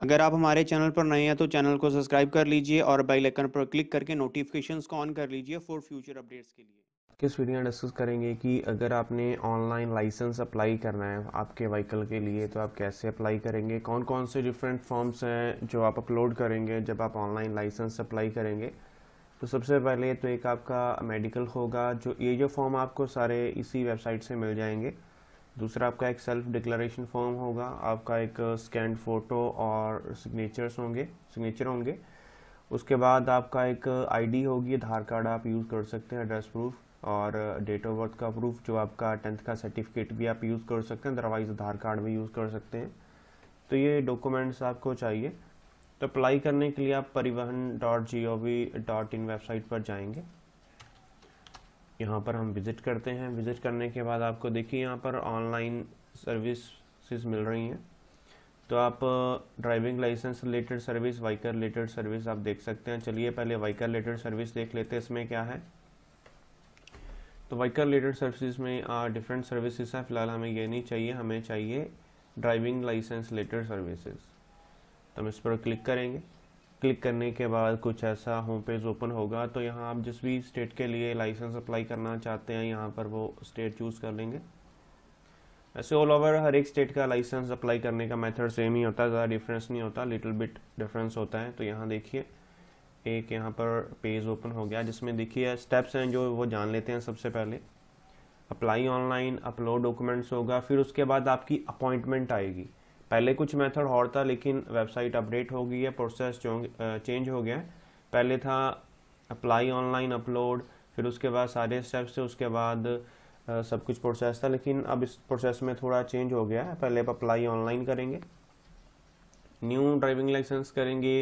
अगर आप हमारे चैनल पर नए हैं तो चैनल को सब्सक्राइब कर लीजिए और बेल आइकन पर क्लिक करके नोटिफिकेशंस को ऑन कर लीजिए फॉर फ्यूचर अपडेट्स के लिए किस वीडियो में डिस्कस करेंगे कि अगर आपने ऑनलाइन लाइसेंस अप्लाई करना है आपके व्हीकल के लिए तो आप कैसे अप्लाई करेंगे कौन कौन से डिफरेंट फॉर्म्स हैं जो आप अपलोड करेंगे जब आप ऑनलाइन लाइसेंस अप्लाई करेंगे तो सबसे पहले तो एक आपका मेडिकल होगा जो ये जो फॉर्म आपको सारे इसी वेबसाइट से मिल जाएंगे दूसरा आपका एक सेल्फ डिक्लेरेशन फॉर्म होगा आपका एक स्कैंड फ़ोटो और सिग्नेचर्स होंगे सिग्नेचर होंगे उसके बाद आपका एक आईडी होगी आधार कार्ड आप यूज़ कर सकते हैं एड्रेस प्रूफ और डेट ऑफ बर्थ का प्रूफ जो आपका टेंथ का सर्टिफिकेट भी आप यूज़ कर सकते हैं अदरवाइज़ आधार कार्ड भी यूज़ कर सकते हैं तो ये डॉक्यूमेंट्स आपको चाहिए तो अप्लाई करने के लिए आप Parivahan dot G O V dot in website पर जाएंगे यहाँ पर हम विज़िट करते हैं विज़िट करने के बाद आपको देखिए यहाँ पर ऑनलाइन सर्विसेज मिल रही हैं तो आप driving licence related service vehicle related service आप देख सकते हैं चलिए पहले वाइकर रिलेटेड सर्विस देख लेते हैं इसमें क्या है तो वाइकर रिलेटेड सर्विस में डिफरेंट सर्विसेज हैं फ़िलहाल हमें ये नहीं चाहिए हमें चाहिए ड्राइविंग लाइसेंस रिलेटेड सर्विसेज तो हम इस पर क्लिक करेंगे क्लिक करने के बाद कुछ ऐसा होम पेज ओपन होगा तो यहाँ आप जिस भी स्टेट के लिए लाइसेंस अप्लाई करना चाहते हैं यहाँ पर वो स्टेट चूज़ कर लेंगे ऐसे ऑल ओवर हर एक स्टेट का लाइसेंस अप्लाई करने का मेथड सेम ही होता है ज़्यादा डिफरेंस नहीं होता लिटिल बिट डिफरेंस होता है तो यहाँ देखिए एक यहाँ पर पेज ओपन हो गया जिसमें देखिए स्टेप्स हैं जो वो जान लेते हैं सबसे पहले अप्लाई ऑनलाइन अपलोड डॉक्यूमेंट्स होगा फिर उसके बाद आपकी अपॉइंटमेंट आएगी पहले कुछ मेथड और था लेकिन वेबसाइट अपडेट हो गई है प्रोसेस चेंज हो गया है पहले था अप्लाई ऑनलाइन अपलोड फिर उसके बाद सारे स्टेप्स थे उसके बाद आ, सब कुछ प्रोसेस था लेकिन अब इस प्रोसेस में थोड़ा चेंज हो गया है पहले आप अप्लाई ऑनलाइन करेंगे न्यू ड्राइविंग लाइसेंस करेंगे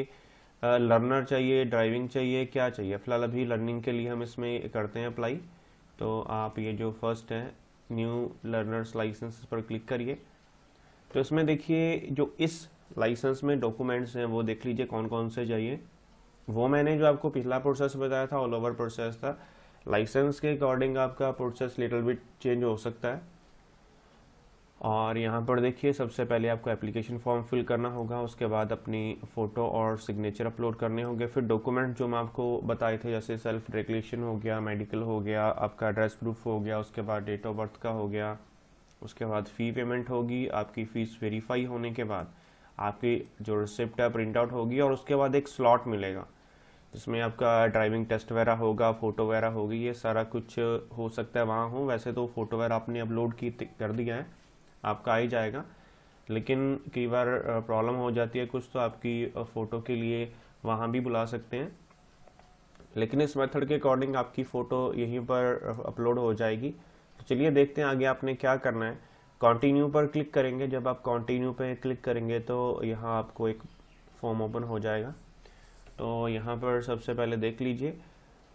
लर्नर चाहिए ड्राइविंग चाहिए क्या चाहिए फिलहाल अभी लर्निंग के लिए हम इसमें करते हैं अप्लाई तो आप ये जो फर्स्ट है न्यू लर्नर्स लाइसेंस पर क्लिक करिए तो इसमें देखिए जो इस लाइसेंस में डॉक्यूमेंट्स हैं वो देख लीजिए कौन कौन से चाहिए वो मैंने जो आपको पिछला प्रोसेस बताया था ऑल ओवर प्रोसेस था लाइसेंस के अकॉर्डिंग आपका प्रोसेस लिटल बिट चेंज हो सकता है और यहाँ पर देखिए सबसे पहले आपको एप्लीकेशन फॉर्म फिल करना होगा उसके बाद अपनी फ़ोटो और सिग्नेचर अपलोड करने होंगे फिर डॉक्यूमेंट जो मैं आपको बताए थे जैसे सेल्फ रेगुलेशन हो गया मेडिकल हो गया आपका एड्रेस प्रूफ हो गया उसके बाद डेट ऑफ बर्थ का हो गया उसके बाद फ़ी पेमेंट होगी आपकी फ़ीस वेरीफाई होने के बाद आपकी जो रिसिप्ट है प्रिंट आउट होगी और उसके बाद एक स्लॉट मिलेगा जिसमें आपका ड्राइविंग टेस्ट वगैरह होगा फ़ोटो वगैरह होगी ये सारा कुछ हो सकता है वहाँ हो वैसे तो फ़ोटो वगैरह आपने अपलोड की कर दिया है आपका आ ही जाएगा लेकिन कई बार प्रॉब्लम हो जाती है कुछ तो आपकी फ़ोटो के लिए वहाँ भी बुला सकते हैं लेकिन इस मेथड के अकॉर्डिंग आपकी फ़ोटो यहीं पर अपलोड हो जाएगी तो चलिए देखते हैं आगे आपने क्या करना है कॉन्टिन्यू पर क्लिक करेंगे जब आप कॉन्टिन्यू पर क्लिक करेंगे तो यहाँ आपको एक फॉर्म ओपन हो जाएगा तो यहाँ पर सबसे पहले देख लीजिए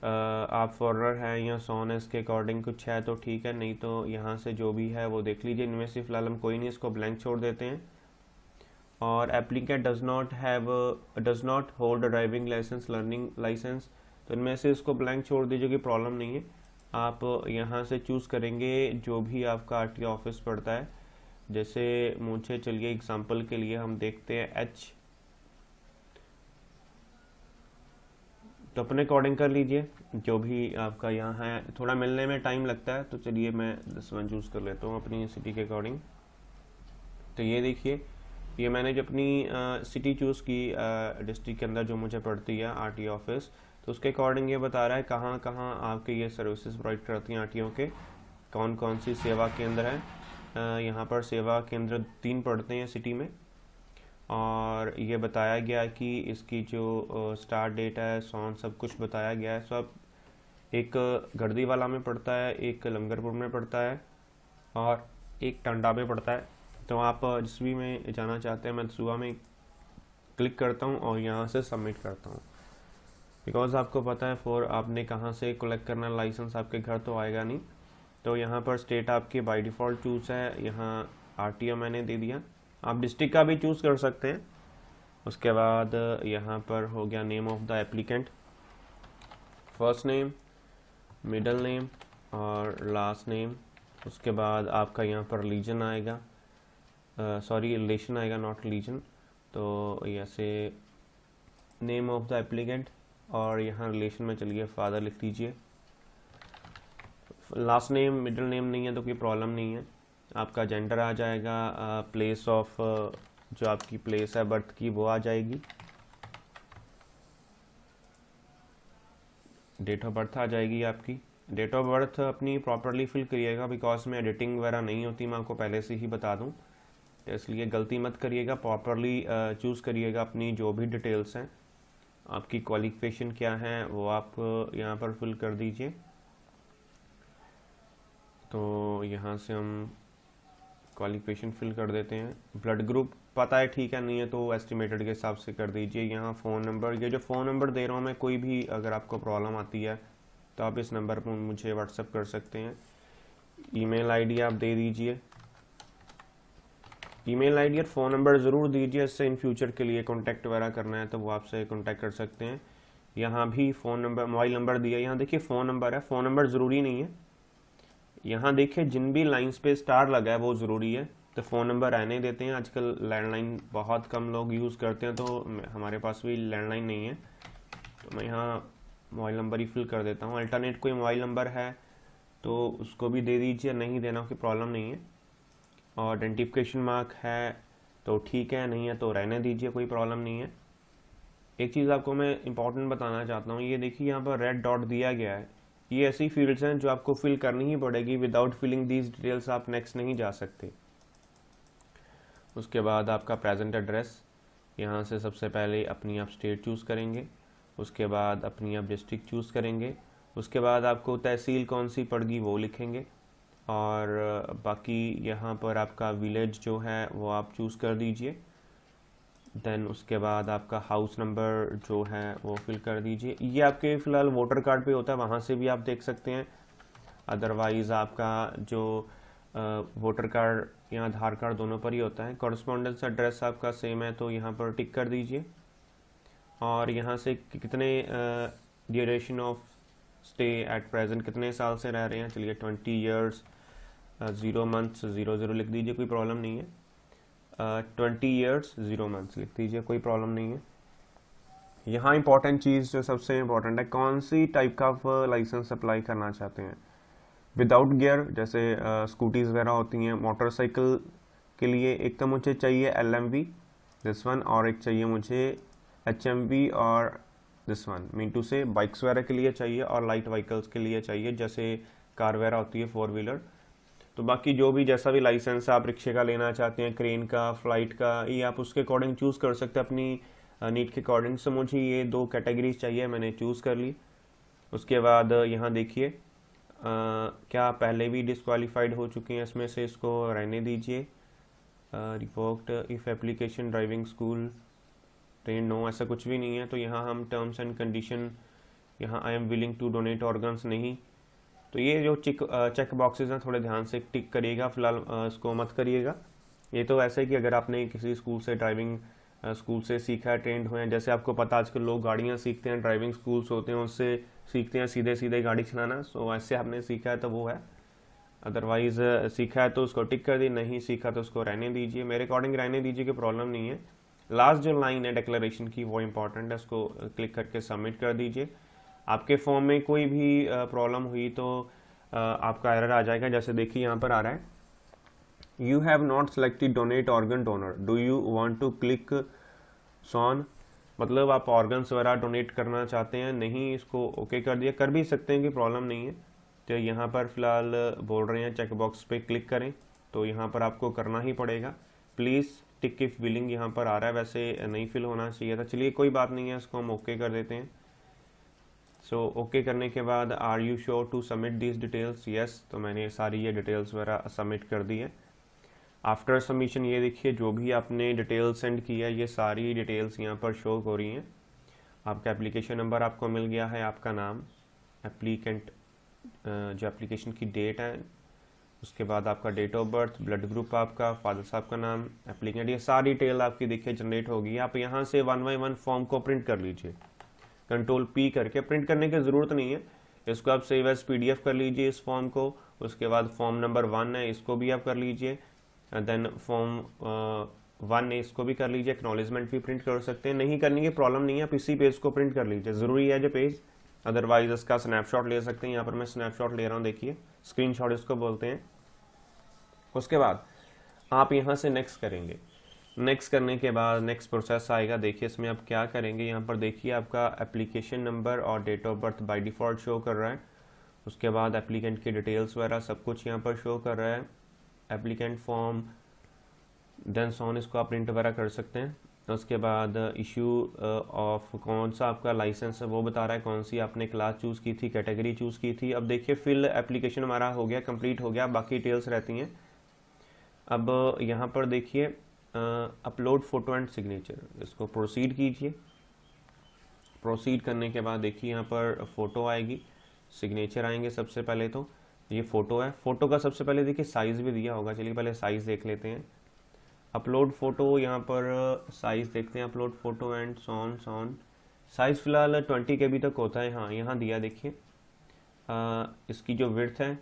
आप फॉरनर हैं या सोन है इसके अकॉर्डिंग कुछ है तो ठीक है नहीं तो यहाँ से जो भी है वो देख लीजिए इनमें से फिलहाल हम कोई नहीं इसको ब्लैंक छोड़ देते हैं और applicant does not have does not hold driving licence learning licence तो इनमें से इसको ब्लैंक छोड़ दीजिए कि प्रॉब्लम नहीं है आप यहाँ से चूज़ करेंगे जो भी आपका आर ऑफिस पड़ता है जैसे मुझे चलिए एग्जांपल के लिए हम देखते हैं एच तो अपने अकॉर्डिंग कर लीजिए जो भी आपका यहाँ है थोड़ा मिलने में टाइम लगता है तो चलिए मैं दस वन चूज़ कर लेता हूँ अपनी सिटी के अकॉर्डिंग तो ये देखिए ये मैंने जो अपनी सिटी चूज़ की डिस्ट्रिक्ट के अंदर जो मुझे पड़ती है आर ऑफिस तो उसके अकॉर्डिंग ये बता रहा है कहाँ कहाँ आपके ये सर्विसेज प्रोवाइड करती हैं आरटीओ के कौन कौन सी सेवा केंद्र है यहाँ पर सेवा केंद्र तीन पड़ते हैं सिटी में और ये बताया गया कि इसकी जो स्टार्ट डेट है सॉन्ग सब कुछ बताया गया है सब एक गर्दीवाला में पड़ता है एक लंगरपुर में पड़ता है और एक टंडा में पड़ता है तो आप जिस भी में जाना चाहते हैं मैं सुबह में क्लिक करता हूँ और यहाँ से सबमिट करता हूँ बिकॉज आपको पता है फॉर आपने कहाँ से कलेक्ट करना लाइसेंस आपके घर तो आएगा नहीं तो यहाँ पर स्टेट आपकी बाई डिफ़ॉल्ट चूज़ है यहाँ आर मैंने दे दिया आप डिस्ट्रिक्ट का भी चूज़ कर सकते हैं उसके बाद यहाँ पर हो गया name of the applicant first name middle name और लास्ट नेम उसके बाद आपका यहाँ पर रिलीजन आएगा सॉरी रिलेशन आएगा नॉट रिलीजन तो ऐसे नेम ऑफ द एप्लीकेंट और यहाँ रिलेशन में चलिए फादर लिख दीजिए लास्ट नेम मिडिल नेम नहीं है तो कोई प्रॉब्लम नहीं है आपका जेंडर आ जाएगा प्लेस ऑफ जो आपकी प्लेस है बर्थ की वो आ जाएगी डेट ऑफ बर्थ आ जाएगी आपकी डेट ऑफ बर्थ अपनी प्रॉपरली फिल करिएगा बिकॉज में एडिटिंग वगैरह नहीं होती मैं आपको पहले से ही बता दूँ इसलिए गलती मत करिएगा प्रॉपरली चूज़ करिएगा अपनी जो भी डिटेल्स हैं आपकी क्वालिफिकेशन क्या है वो आप यहाँ पर फिल कर दीजिए तो यहाँ से हम क्वालिफिकेशन फिल कर देते हैं ब्लड ग्रुप पता है ठीक है नहीं है तो एस्टिमेटेड के हिसाब से कर दीजिए यहाँ फ़ोन नंबर ये जो फ़ोन नंबर दे रहा हूँ मैं कोई भी अगर आपको प्रॉब्लम आती है तो आप इस नंबर पर मुझे व्हाट्सअप कर सकते हैं ईमेल आईडी आप दे दीजिए ईमेल आईडी और फ़ोन नंबर ज़रूर दीजिए इससे इन फ्यूचर के लिए कॉन्टैक्ट वगैरह करना है तो वो आपसे कॉन्टैक्ट कर सकते हैं यहाँ भी फ़ोन नंबर मोबाइल नंबर दिया यहाँ देखिए फ़ोन नंबर है फ़ोन नंबर ज़रूरी नहीं है यहाँ देखिए जिन भी लाइन्स पे स्टार लगा है वो ज़रूरी है तो फ़ोन नंबर आने देते हैं आजकल लैंडलाइन बहुत कम लोग यूज़ करते हैं तो हमारे पास भी लैंडलाइन नहीं है तो मैं यहाँ मोबाइल नंबर ही फिल कर देता हूँ अल्टरनेट कोई मोबाइल नंबर है तो उसको भी दे दीजिए नहीं देना कोई प्रॉब्लम नहीं है और आइडेंटिफिकेशन मार्क है तो ठीक है नहीं है तो रहने दीजिए कोई प्रॉब्लम नहीं है एक चीज़ आपको मैं इंपॉर्टेंट बताना चाहता हूँ ये देखिए यहाँ पर रेड डॉट दिया गया है ये ऐसी फील्ड्स हैं जो आपको फिल करनी ही पड़ेगी विदाउट फिलिंग दीज डिटेल्स आप नेक्स्ट नहीं जा सकते उसके बाद आपका प्रेजेंट एड्रेस यहाँ से सबसे पहले अपनी आप स्टेट चूज़ करेंगे उसके बाद अपनी आप डिस्ट्रिक्ट चूज़ करेंगे उसके बाद आपको तहसील कौन सी पड़गी वो लिखेंगे और बाकी यहाँ पर आपका विलेज जो है वो आप चूज़ कर दीजिए देन उसके बाद आपका हाउस नंबर जो है वो फिल कर दीजिए ये आपके फ़िलहाल वोटर कार्ड पे होता है वहाँ से भी आप देख सकते हैं अदरवाइज़ आपका जो वोटर कार्ड या आधार कार्ड दोनों पर ही होता है कॉरस्पॉन्डेंस एड्रेस आपका सेम है तो यहाँ पर टिक कर दीजिए और यहाँ से कितने duration of stay at present कितने साल से रह रहे हैं चलिए twenty years zero months zero zero लिख दीजिए कोई प्रॉब्लम नहीं है ट्वेंटी ईयर्स ज़ीरो मंथ्स लिख दीजिए कोई प्रॉब्लम नहीं है यहाँ इंपॉर्टेंट चीज़ जो सबसे इम्पॉर्टेंट है कौन सी टाइप का आप लाइसेंस अप्लाई करना चाहते हैं विदाउट गियर जैसे स्कूटीज़ uh, वगैरह होती हैं मोटरसाइकिल के लिए एक तो मुझे चाहिए L M V this one और एक चाहिए मुझे एच एम वी और दिस वन मीन टू से बाइक्स वगैरह के लिए चाहिए और लाइट व्हीकल्स के लिए चाहिए जैसे कार वगैरह होती है फोर व्हीलर तो बाकी जो भी जैसा भी लाइसेंस आप रिक्शे का लेना चाहते हैं क्रेन का फ्लाइट का ये आप उसके अकॉर्डिंग चूज़ कर सकते हैं अपनी नीट के अकॉर्डिंग से मुझे ये दो कैटेगरीज चाहिए मैंने चूज़ कर ली उसके बाद यहाँ देखिए क्या पहले भी डिसक्वालीफाइड हो चुके हैं इसमें से इसको रहने दीजिए report if application driving school train no ऐसा कुछ भी नहीं है तो यहाँ हम टर्म्स एंड कंडीशन यहाँ I am willing to donate organs नहीं तो ये जो चिक चेक बॉक्सेस हैं थोड़े ध्यान से टिक करिएगा फिलहाल इसको मत करिएगा ये तो ऐसे है कि अगर आपने किसी स्कूल से ड्राइविंग स्कूल से सीखा है ट्रेंड हुए हैं जैसे आपको पता आजकल लोग गाड़ियाँ सीखते हैं ड्राइविंग स्कूल्स होते हैं उससे सीखते हैं सीधे सीधे गाड़ी चलाना सो ऐसे आपने सीखा है तो वो है अदरवाइज़ सीखा है तो उसको टिक कर दी नहीं सीखा तो उसको रहने दीजिए मेरे अकॉर्डिंग रहने दीजिए कि प्रॉब्लम नहीं है लास्ट जो लाइन है डिक्लेरेशन की वो इंपॉर्टेंट है उसको क्लिक करके सबमिट कर दीजिए आपके फॉर्म में कोई भी प्रॉब्लम हुई तो आपका एरर आ जाएगा जैसे देखिए यहाँ पर आ रहा है you have not selected donate organ donor do you want to click on मतलब आप ऑर्गन्स वगैरह डोनेट करना चाहते हैं नहीं इसको ओके okay कर दिया कर भी सकते हैं कि प्रॉब्लम नहीं है तो यहाँ पर फिलहाल बोल रहे हैं चेकबॉक्स पे क्लिक करें तो यहाँ पर आपको करना ही पड़ेगा प्लीज़ टिक इफ बिलिंग यहाँ पर आ रहा है वैसे नहीं फिल होना चाहिए था चलिए कोई बात नहीं है इसको हम ओके okay कर देते हैं सो so, ओके okay करने के बाद are you sure to submit this details yes तो मैंने सारी ये डिटेल्स वगैरह सबमिट कर दी है आफ्टर सबमिशन ये देखिए जो भी आपने डिटेल सेंड किया ये सारी डिटेल्स यहाँ पर शो हो रही हैं आपका एप्लीकेशन नंबर आपको मिल गया है आपका नाम एप्लीकेंट जो एप्लीकेशन की डेट है उसके बाद आपका date of birth blood group आपका फादर साहब का नाम एप्लीकेंट ये सारी डिटेल आपकी देखिए जनरेट होगी आप यहाँ से वन बाई वन फॉर्म को प्रिंट कर लीजिए कंट्रोल पी करके प्रिंट करने की ज़रूरत नहीं है इसको आप सेव एज पीडीएफ कर लीजिए इस फॉर्म को उसके बाद फॉर्म नंबर वन है इसको भी आप कर लीजिए देन फॉर्म वन है इसको भी कर लीजिए एक्नोलेजमेंट भी प्रिंट कर सकते हैं नहीं करने की प्रॉब्लम नहीं है आप इसी पेज को प्रिंट कर लीजिए ज़रूरी है जो पेज अदरवाइज इसका स्नैपशॉट ले सकते हैं यहाँ पर मैं स्नैपशॉट ले रहा हूँ देखिए स्क्रीनशॉट इसको बोलते हैं उसके बाद आप यहाँ से नेक्स्ट करेंगे नेक्स्ट करने के बाद नेक्स्ट प्रोसेस आएगा देखिए इसमें आप क्या करेंगे यहाँ पर देखिए आपका एप्लीकेशन नंबर और date of birth by default show कर रहा है उसके बाद एप्लीकेंट की डिटेल्स वगैरह सब कुछ यहाँ पर शो कर रहा है एप्लीकेंट फॉर्म देन सॉन इसको आप प्रिंट वगैरह कर सकते हैं उसके बाद इशू ऑफ uh, कौन सा आपका लाइसेंस है वो बता रहा है कौन सी आपने क्लास चूज़ की थी कैटेगरी चूज़ की थी अब देखिए फिल एप्लीकेशन हमारा हो गया कंप्लीट हो गया बाकी डिटेल्स रहती हैं अब यहाँ पर देखिए अपलोड फोटो एंड सिग्नेचर इसको प्रोसीड कीजिए प्रोसीड करने के बाद देखिए यहाँ पर फ़ोटो आएगी सिग्नेचर आएंगे सबसे पहले तो ये फ़ोटो है फ़ोटो का सबसे पहले देखिए साइज़ भी दिया होगा चलिए पहले साइज़ देख लेते हैं अपलोड फ़ोटो यहाँ पर साइज़ देखते हैं अपलोड फ़ोटो एंड सॉन सॉन साइज़ फ़िलहाल ट्वेंटी के बी तक होता है हाँ यहाँ दिया देखिए इसकी जो विर्थ है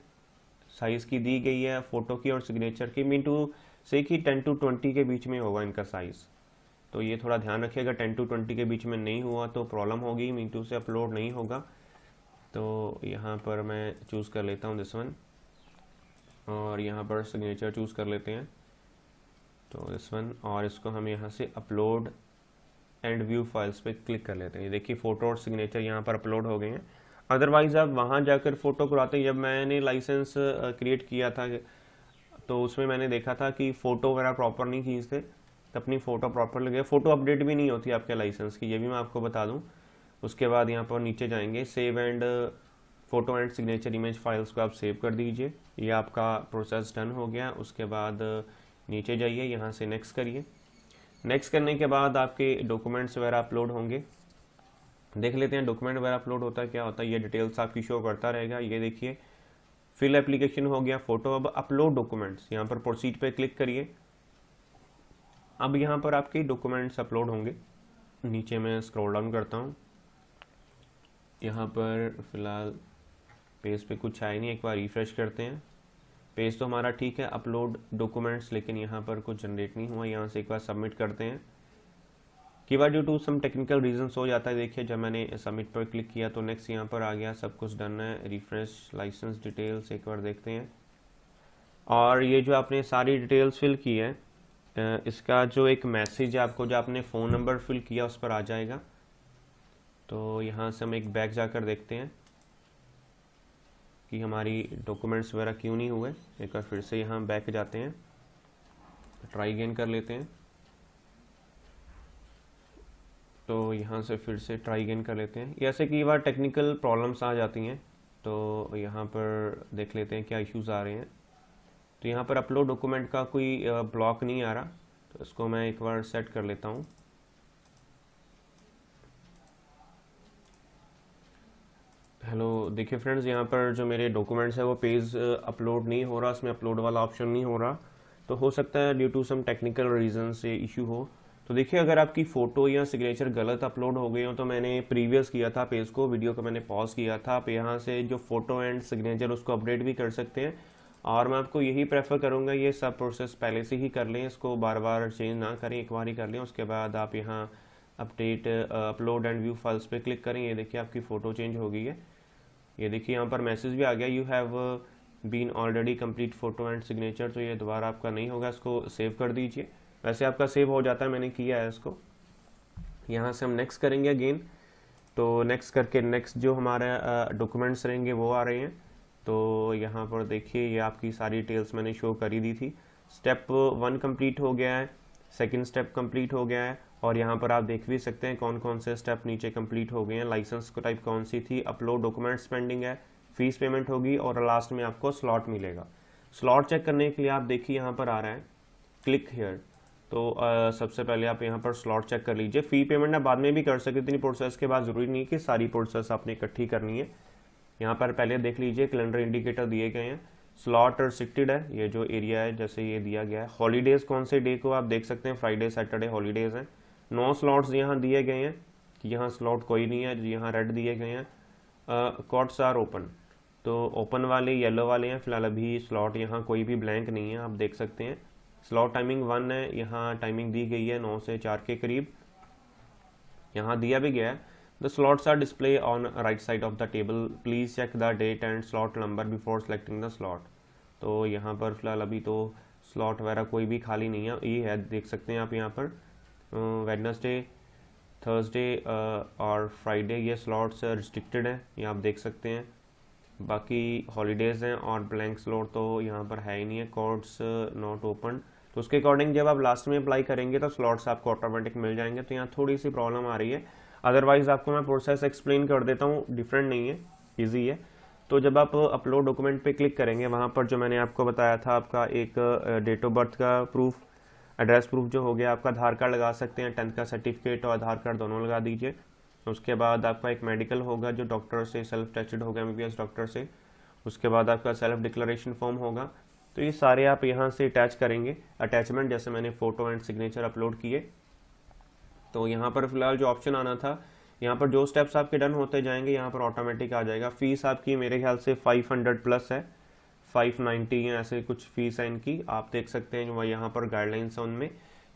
साइज़ की दी गई है फ़ोटो की और सिग्नेचर की मीन टू से कि टेन टू ट्वेंटी के बीच में होगा इनका साइज़ तो ये थोड़ा ध्यान रखिएगा टेन टू ट्वेंटी के बीच में नहीं हुआ तो प्रॉब्लम होगी मीटू टू से अपलोड नहीं होगा तो यहाँ पर मैं चूज़ कर लेता हूँ दिस वन और यहाँ पर सिग्नेचर चूज़ कर लेते हैं तो दिस वन और इसको हम यहाँ से अपलोड एंड व्यू फाइल्स पे क्लिक कर लेते हैं देखिए फ़ोटो और सिग्नेचर यहाँ पर अपलोड हो गए हैं अदरवाइज़ आप वहाँ जाकर फ़ोटो कराते जब मैंने लाइसेंस क्रिएट किया था तो उसमें मैंने देखा था कि फ़ोटो वगैरह प्रॉपर नहीं खींचते तो अपनी फ़ोटो प्रॉपर लगे फ़ोटो अपडेट भी नहीं होती आपके लाइसेंस की ये भी मैं आपको बता दूँ उसके बाद यहाँ पर नीचे जाएंगे save and photo and signature image files को आप सेव कर दीजिए ये आपका प्रोसेस डन हो गया उसके बाद uh, नीचे जाइए यहाँ से नेक्स्ट करिए नेक्स्ट करने के बाद आपके डॉक्यूमेंट्स वगैरह अपलोड होंगे देख लेते हैं डॉक्यूमेंट वगैरह अपलोड होता है क्या होता है ये डिटेल्स आपकी शो करता रहेगा ये देखिए फिल एप्लीकेशन हो गया फोटो अब अपलोड डॉक्यूमेंट्स यहाँ पर प्रोसीड पे क्लिक करिए अब यहाँ पर आपके डॉक्यूमेंट्स अपलोड होंगे नीचे मैं स्क्रॉल डाउन करता हूँ यहाँ पर फिलहाल पेज पे कुछ आया नहीं एक बार रिफ्रेश करते हैं पेज तो हमारा ठीक है अपलोड डॉक्यूमेंट्स लेकिन यहाँ पर कुछ जनरेट नहीं हुआ यहाँ से एक बार सबमिट करते हैं कई बार due to some technical reasons हो जाता है देखिए जब मैंने सबमिट पर क्लिक किया तो नेक्स्ट यहाँ पर आ गया सब कुछ डन है रिफ्रेश लाइसेंस डिटेल्स एक बार देखते हैं और ये जो आपने सारी डिटेल्स फिल की है इसका जो एक मैसेज है आपको जो आपने फ़ोन नंबर फिल किया उस पर आ जाएगा तो यहाँ से हम एक बैग जाकर देखते हैं कि हमारी डॉक्यूमेंट्स वगैरह क्यों नहीं हुए एक बार फिर से यहाँ बैक जाते हैं ट्राई गेन कर लेते हैं तो यहाँ से फिर से ट्राई गेन कर लेते हैं जैसे कई बार टेक्निकल प्रॉब्लम्स आ जाती हैं तो यहाँ पर देख लेते हैं क्या इश्यूज़ आ रहे हैं तो यहाँ पर अपलोड डॉक्यूमेंट का कोई ब्लॉक नहीं आ रहा तो इसको मैं एक बार सेट कर लेता हूँ हेलो देखिए फ्रेंड्स यहाँ पर जो मेरे डॉक्यूमेंट्स है वो पेज अपलोड नहीं हो रहा इसमें अपलोड वाला ऑप्शन नहीं हो रहा तो हो सकता है due to some technical reason से इशू हो तो देखिए अगर आपकी फ़ोटो या सिग्नेचर गलत अपलोड हो गई हो तो मैंने प्रीवियस किया था पेज को वीडियो को मैंने पॉज किया था आप यहाँ से जो फ़ोटो एंड सिग्नेचर उसको अपडेट भी कर सकते हैं और मैं आपको यही प्रेफर करूँगा ये सब प्रोसेस पहले से ही कर लें इसको बार बार चेंज ना करें एक बार ही कर लें उसके बाद आप यहाँ update upload and view files पे क्लिक करें ये देखिए आपकी फ़ोटो चेंज हो गई है ये देखिए यहाँ पर मैसेज भी आ गया you have been already complete photo and signature तो ये दोबारा आपका नहीं होगा इसको सेव कर दीजिए वैसे आपका सेव हो जाता है मैंने किया है इसको यहाँ से हम नेक्स्ट करेंगे अगेन तो नेक्स्ट करके नेक्स्ट जो हमारे डॉक्यूमेंट्स रहेंगे वो आ रहे हैं तो यहाँ पर देखिए ये आपकी सारी डिटेल्स मैंने शो करी दी थी स्टेप वन कंप्लीट हो गया है सेकंड स्टेप कंप्लीट हो गया है और यहाँ पर आप देख भी सकते हैं कौन कौन से स्टेप नीचे कंप्लीट हो गए हैं लाइसेंस टाइप कौन सी थी अपलोड डॉक्यूमेंट्स पेंडिंग है फीस पेमेंट होगी और लास्ट में आपको स्लॉट मिलेगा स्लॉट चेक करने के लिए आप देखिए यहाँ पर आ रहा है क्लिक हेयर तो आ, सबसे पहले आप यहाँ पर स्लॉट चेक कर लीजिए फ़ी पेमेंट आप बाद में भी कर सकते इतनी प्रोसेस के बाद ज़रूरी नहीं कि सारी प्रोसेस आपने इकट्ठी करनी है यहाँ पर पहले देख लीजिए कैलेंडर इंडिकेटर दिए गए हैं स्लॉट रिस्ट्रिक्टेड है ये जो एरिया है जैसे ये दिया गया है हॉलीडेज़ कौन से डे को आप देख सकते हैं फ्राइडे सैटरडे हॉलीडेज़ हैं नौ स्लॉट्स यहाँ दिए गए हैं कि यहाँ स्लॉट कोई नहीं है यहाँ रेड दिए गए हैं कॉट्स आर ओपन तो ओपन वाले येलो वाले हैं फिलहाल अभी स्लॉट यहाँ कोई भी ब्लैंक नहीं है आप देख सकते हैं स्लॉट टाइमिंग वन है यहाँ टाइमिंग दी गई है नौ से चार के करीब यहाँ दिया भी गया है the slots are display on right side of the table please check the date and slot number before selecting the slot तो यहाँ पर फिलहाल अभी तो स्लॉट वगैरह कोई भी खाली नहीं है ये है देख सकते हैं आप यहाँ पर वेडनसडे थर्सडे और फ्राइडे ये स्लॉट्स रिस्ट्रिक्टेड हैं ये आप देख सकते हैं बाकी हॉलीडेज़ हैं और ब्लैंक स्लॉट तो यहाँ पर है ही नहीं है कोर्ट्स नॉट ओपन तो उसके अकॉर्डिंग जब आप लास्ट में अप्लाई करेंगे तो स्लॉट्स आपको ऑटोमेटिक मिल जाएंगे तो यहाँ थोड़ी सी प्रॉब्लम आ रही है अदरवाइज आपको मैं प्रोसेस एक्सप्लेन कर देता हूँ डिफरेंट नहीं है ईजी है तो जब आप अपलोड डॉक्यूमेंट पे क्लिक करेंगे वहाँ पर जो मैंने आपको बताया था आपका एक डेट ऑफ बर्थ का प्रूफ एड्रेस प्रूफ जो हो गया आपका आधार कार्ड लगा सकते हैं टेंथ का सर्टिफिकेट और आधार कार्ड दोनों लगा दीजिए उसके बाद आपका एक मेडिकल होगा जो डॉक्टर से सेल्फ टेस्टेड होगा एम डॉक्टर से उसके बाद आपका सेल्फ डिक्लेरेशन फॉर्म होगा तो ये सारे आप यहाँ से अटैच करेंगे अटैचमेंट जैसे मैंने फोटो एंड सिग्नेचर अपलोड किए तो यहाँ पर फिलहाल जो ऑप्शन आना था यहाँ पर जो स्टेप्स आपके डन होते जाएंगे यहाँ पर ऑटोमेटिक आ जाएगा फीस आपकी मेरे ख्याल से 500 प्लस है 590 या ऐसे कुछ फीस है इनकी आप देख सकते हैं वह यहाँ पर गाइडलाइंस है उनमें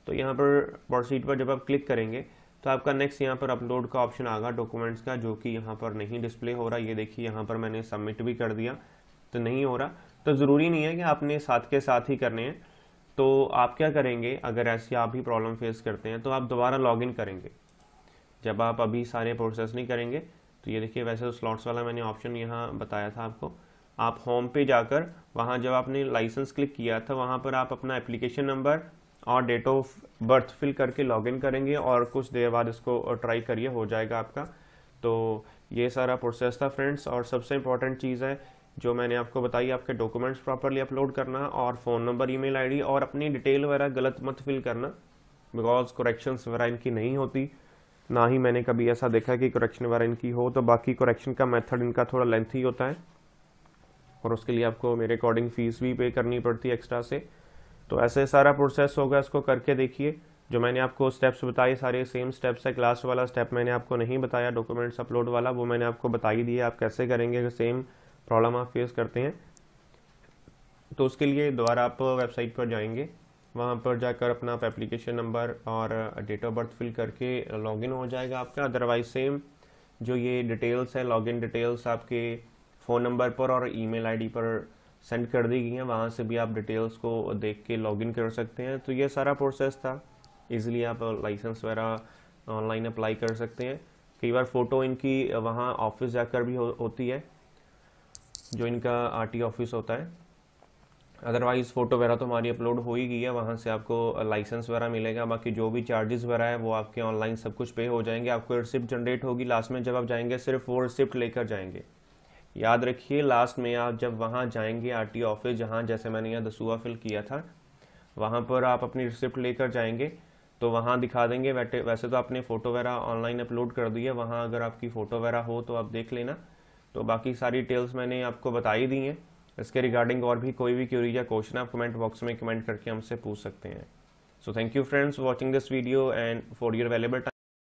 तो यहाँ पर प्रोसीड पर जब आप क्लिक करेंगे तो आपका नेक्स्ट यहाँ पर अपलोड का ऑप्शन आगा डॉक्यूमेंट्स का जो कि यहाँ पर नहीं डिस्प्ले हो रहा ये देखिए यहाँ पर मैंने सबमिट भी कर दिया तो नहीं हो रहा तो ज़रूरी नहीं है कि आपने साथ के साथ ही करने हैं तो आप क्या करेंगे अगर ऐसी आप ही प्रॉब्लम फेस करते हैं तो आप दोबारा इन करेंगे जब आप अभी सारे प्रोसेस नहीं करेंगे तो ये देखिए वैसे तो स्लॉट्स वाला मैंने ऑप्शन यहाँ बताया था आपको आप होम पे जाकर वहाँ जब आपने लाइसेंस क्लिक किया था तो वहाँ पर आप अपना एप्लीकेशन नंबर और डेट ऑफ बर्थ फिल करके लॉगिन करेंगे और कुछ देर बाद इसको ट्राई करिए हो जाएगा आपका तो ये सारा प्रोसेस था फ्रेंड्स और सबसे इम्पॉर्टेंट चीज़ है जो मैंने आपको बताई आपके डॉक्यूमेंट्स प्रॉपरली अपलोड करना और फ़ोन नंबर ईमेल आईडी और अपनी डिटेल वगैरह गलत मत फिल करना बिकॉज करेक्शंस वगैरह इनकी नहीं होती ना ही मैंने कभी ऐसा देखा कि करेक्शन वगैरह इनकी हो तो बाकी करेक्शन का मेथड इनका थोड़ा लेंथी होता है और उसके लिए आपको मेरे अकॉर्डिंग फ़ीस भी पे करनी पड़ती है एक्स्ट्रा से तो ऐसे सारा प्रोसेस होगा इसको करके देखिए जो मैंने आपको स्टेप्स बताए सारे सेम स्टेप्स है क्लास वाला स्टेप मैंने आपको नहीं बताया डॉक्यूमेंट्स अपलोड वाला वो मैंने आपको बता ही दिया आप कैसे करेंगे सेम प्रॉब्लम आप फेस करते हैं तो उसके लिए दोबारा आप वेबसाइट पर जाएंगे वहाँ पर जाकर अपना आप एप्लीकेशन नंबर और डेट ऑफ बर्थ फिल करके लॉगिन हो जाएगा आपका अदरवाइज सेम जो ये डिटेल्स है लॉगिन डिटेल्स आपके फ़ोन नंबर पर और ईमेल आईडी पर सेंड कर दी गई हैं वहाँ से भी आप डिटेल्स को देख के लॉगिन कर सकते हैं तो ये सारा प्रोसेस था इज़िली आप लाइसेंस वगैरह ऑनलाइन अप्लाई कर सकते हैं कई बार फ़ोटो इनकी वहाँ ऑफिस जाकर भी हो, होती है जो इनका आरटी ऑफिस होता है अदरवाइज़ फ़ोटो वगैरह तो हमारी अपलोड हो ही गई है वहाँ से आपको लाइसेंस वगैरह मिलेगा बाकी जो भी चार्जेस वगैरह है वो आपके ऑनलाइन सब कुछ पे हो जाएंगे आपको रिसिप्ट जनरेट होगी लास्ट में जब आप जाएंगे सिर्फ वो रिसिप्ट लेकर जाएंगे याद रखिए लास्ट में आप जब वहाँ जाएंगे आरटी ऑफिस जहाँ जैसे मैंने यहाँ दसुआ फिल किया था वहाँ पर आप अपनी रिसिप्ट लेकर जाएंगे तो वहाँ दिखा देंगे वैसे तो आपने फ़ोटो वगैरह ऑनलाइन अपलोड कर दी है वहाँ अगर आपकी फ़ोटो वगैरह हो तो आप देख लेना तो बाकी सारी डिटेल्स मैंने आपको बता ही दी हैं इसके रिगार्डिंग और भी कोई भी क्यूरी या क्वेश्चन आप कमेंट बॉक्स में कमेंट करके हमसे पूछ सकते हैं so thank you friends watching this video and for your वेलेबल